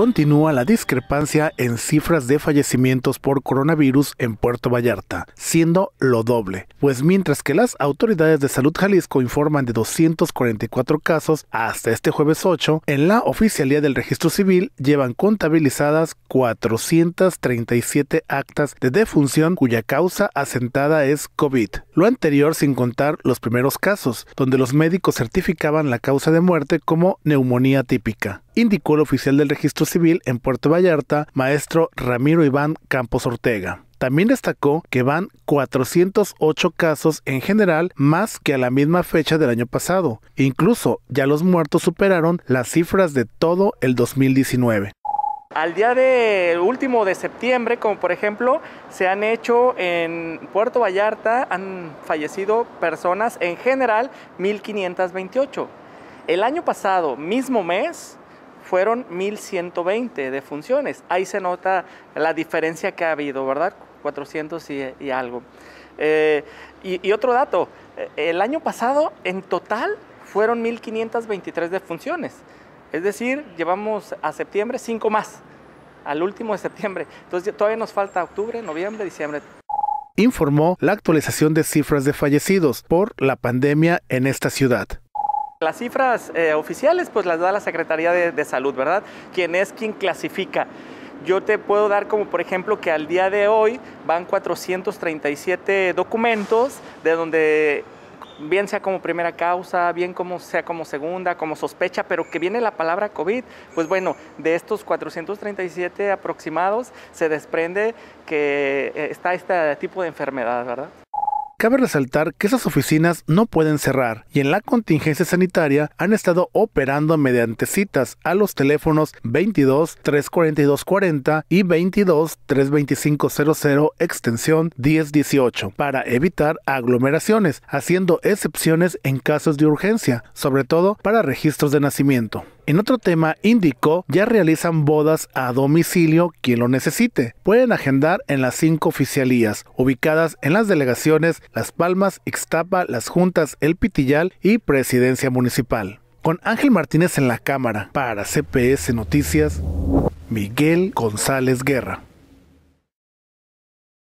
Continúa la discrepancia en cifras de fallecimientos por coronavirus en Puerto Vallarta, siendo lo doble, pues mientras que las autoridades de salud Jalisco informan de 244 casos hasta este jueves 8, en la oficialía del registro civil llevan contabilizadas 437 actas de defunción cuya causa asentada es COVID, lo anterior sin contar los primeros casos, donde los médicos certificaban la causa de muerte como neumonía típica indicó el oficial del registro civil en Puerto Vallarta, maestro Ramiro Iván Campos Ortega. También destacó que van 408 casos en general más que a la misma fecha del año pasado. Incluso ya los muertos superaron las cifras de todo el 2019. Al día del último de septiembre, como por ejemplo, se han hecho en Puerto Vallarta, han fallecido personas en general 1528. El año pasado, mismo mes, fueron 1120 de funciones. Ahí se nota la diferencia que ha habido, ¿verdad? 400 y, algo. Eh, y, otro dato, eh, el año pasado en total fueron 1523 de funciones. Es decir, llevamos a septiembre 5 más, al último de septiembre. Entonces todavía nos falta octubre, noviembre, diciembre informó la actualización de cifras de fallecidos por la pandemia en esta ciudad. Las cifras eh, oficiales pues las da la Secretaría de, de, Salud, ¿verdad? Quien es quien clasifica. Yo te puedo dar como por ejemplo que al día de hoy van 437 documentos de donde bien sea como primera causa, bien como sea como segunda, como sospecha, pero que viene la palabra COVID, pues bueno, de estos 437 aproximados se desprende que eh, está este tipo de enfermedad, ¿verdad? Cabe resaltar que esas oficinas no pueden cerrar y en la contingencia sanitaria han estado operando mediante citas a los teléfonos 22 342 40 y 22 325 00 extensión 1018 para evitar aglomeraciones, haciendo excepciones en casos de urgencia, sobre todo para registros de nacimiento. En otro tema, indicó, ya realizan bodas a domicilio quien lo necesite. Pueden agendar en las cinco oficialías, ubicadas en las delegaciones Las Palmas, Ixtapa, Las Juntas, El Pitillal y Presidencia Municipal. Con Ángel Martínez en la cámara, para CPS Noticias, Miguel González Guerra.